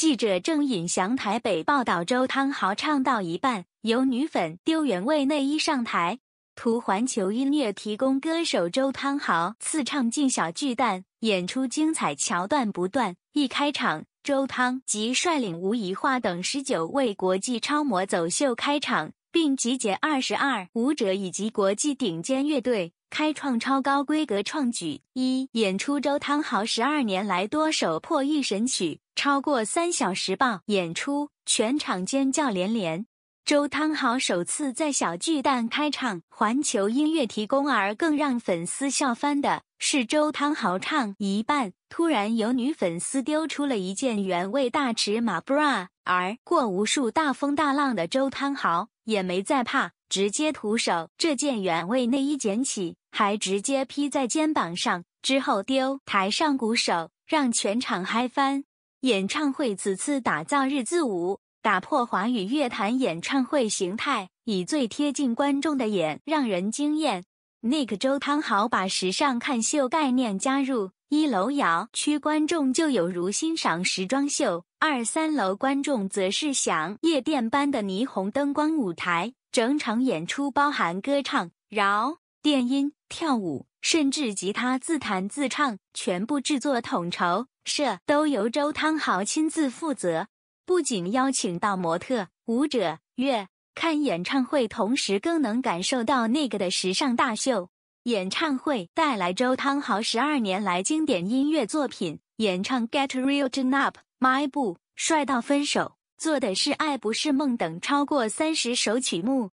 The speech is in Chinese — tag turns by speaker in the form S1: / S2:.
S1: 记者郑尹祥台北报道：周汤豪唱到一半，由女粉丢原味内衣上台。图环球音乐提供。歌手周汤豪四唱进小巨蛋，演出精彩桥段不断。一开场，周汤即率领吴仪化等十九位国际超模走秀开场。并集结二十二舞者以及国际顶尖乐队，开创超高规格创举。一演出周汤豪十二年来多首破译神曲，超过三小时爆演出，全场尖叫连连。周汤豪首次在小巨蛋开唱，环球音乐提供。而更让粉丝笑翻的是，周汤豪唱一半，突然有女粉丝丢出了一件原味大尺马 bra。而过无数大风大浪的周汤豪。也没再怕，直接徒手这件原味内衣捡起，还直接披在肩膀上，之后丢台上鼓手，让全场嗨翻。演唱会此次打造日字舞，打破华语乐坛演唱会形态，以最贴近观众的眼，让人惊艳。Nick 周汤豪把时尚看秀概念加入一楼摇区，观众就有如欣赏时装秀。二三楼观众则是享夜店般的霓虹灯光舞台，整场演出包含歌唱、饶电音、跳舞，甚至吉他自弹自唱，全部制作统筹、设都由周汤豪亲自负责。不仅邀请到模特、舞者、乐，看演唱会同时更能感受到那个的时尚大秀。演唱会带来周汤豪十二年来经典音乐作品。演唱《Get r e a l Turn Up》，My Boo》《帅到分手，做的是爱不是梦等超过三十首曲目。